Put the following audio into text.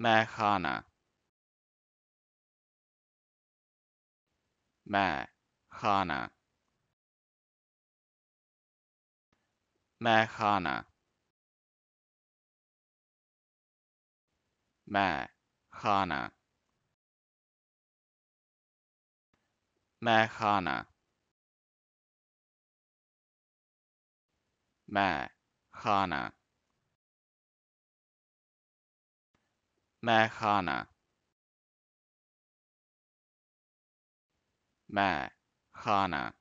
Mehana. Mehana. Mehana. Mehana. Mehana. Mahana Mehana Mehana